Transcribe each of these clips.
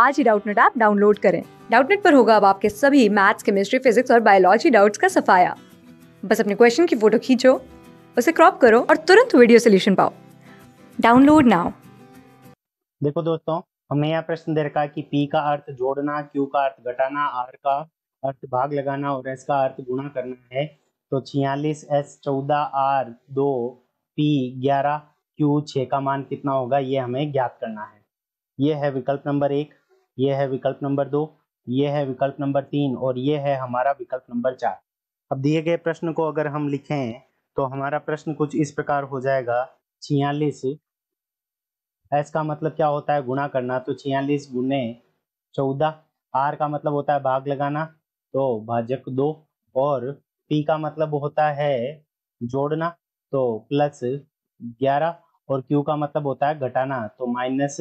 आज ही Doubtnut app download करें डाउटनेट पर होगा अब आपके सभी मैथ्स केमिस्ट्री फिजिक्स और बायोलॉजी डाउट्स का सफाया बस अपने क्वेश्चन की फोटो खींचो उसे क्रॉप करो और तुरंत वीडियो सोल्यूशन पाओ डाउनलोड नाउ देखो दोस्तों हमें यह प्रश्न दे रखा है कि P का अर्थ जोड़ना Q का अर्थ घटाना R का अर्थ भाग लगाना और S का अर्थ गुणा करना है तो छियालीस एस चौदह आर दो पी ग्यारह क्यू छः का मान कितना होगा ये हमें ज्ञात करना है ये है विकल्प नंबर एक ये है विकल्प नंबर दो ये है विकल्प नंबर तीन और ये है हमारा विकल्प नंबर चार अब दिए गए प्रश्न को अगर हम लिखें तो हमारा प्रश्न कुछ इस प्रकार हो जाएगा छियालीस एस का मतलब क्या होता है गुणा करना तो छियालीस गुने चौदह आर का मतलब होता है भाग लगाना तो भाजक दो और पी का मतलब होता है जोड़ना तो प्लस ग्यारह और क्यू का मतलब होता है घटाना तो माइनस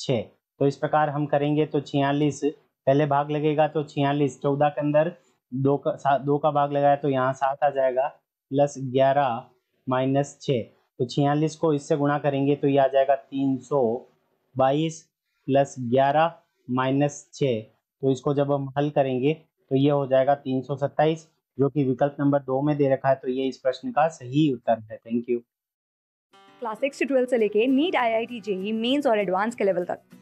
छ तो इस प्रकार हम करेंगे तो छियालीस पहले भाग लगेगा तो छियालीस चौदह के अंदर दो का दो का भाग लगाया तो यहाँ सात आ जाएगा प्लस ग्यारह माइनस छः तो छियालीस को इससे गुणा करेंगे तो ये आ जाएगा तीन सौ बाईस प्लस ग्यारह माइनस छः तो इसको जब हम हल करेंगे तो ये हो जाएगा तीन सौ सत्ताईस जो कि विकल्प नंबर दो में दे रखा है तो ये इस प्रश्न का सही उत्तर है thank you class six twelfth से लेके NEET I I T JEE mains और एडवांस के लेवल तक